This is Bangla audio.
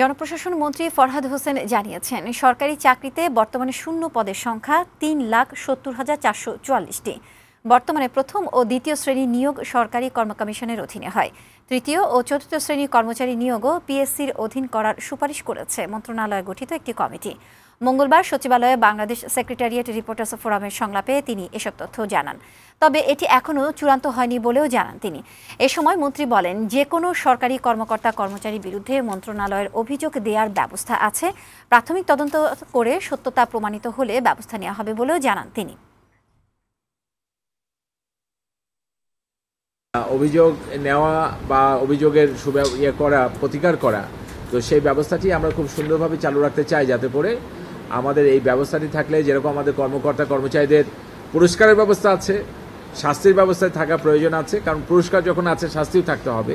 জনপ্রশাসন মন্ত্রী ফরহাদ হোসেন জানিয়েছেন সরকারি চাকরিতে বর্তমানে শূন্য পদের সংখ্যা তিন লাখ সত্তর হাজার চারশো চুয়াল্লিশটি বর্তমানে প্রথম ও দ্বিতীয় শ্রেণী নিয়োগ সরকারি কর্ম কমিশনের অধীনে হয় তৃতীয় ও চতুর্থ শ্রেণী কর্মচারী নিয়োগও পিএসসির অধীন করার সুপারিশ করেছে মন্ত্রণালয় গঠিত একটি কমিটি মঙ্গলবার সচিবালয়ে বাংলাদেশ সেক্রেটারিয়েট রিপোর্টার্স ফোরামের সংলাপে তিনি এসব তথ্য জানান তবে এটি এখনও চূড়ান্ত হয়নি বলেও জানান তিনি এ সময় মন্ত্রী বলেন যে কোনো সরকারি কর্মকর্তা কর্মচারীর বিরুদ্ধে মন্ত্রণালয়ের অভিযোগ দেওয়ার ব্যবস্থা আছে প্রাথমিক তদন্ত করে সত্যতা প্রমাণিত হলে ব্যবস্থা নেওয়া হবে বলেও জানান তিনি অভিযোগ নেওয়া বা অভিযোগের ইয়ে করা প্রতিকার করা তো সেই ব্যবস্থাটি আমরা খুব সুন্দরভাবে চালু রাখতে চাই যাতে করে আমাদের এই ব্যবস্থাটি থাকলে যেরকম আমাদের কর্মকর্তা কর্মচারীদের পুরস্কারের ব্যবস্থা আছে শাস্তির ব্যবস্থায় থাকা প্রয়োজন আছে কারণ পুরস্কার যখন আছে শাস্তিও থাকতে হবে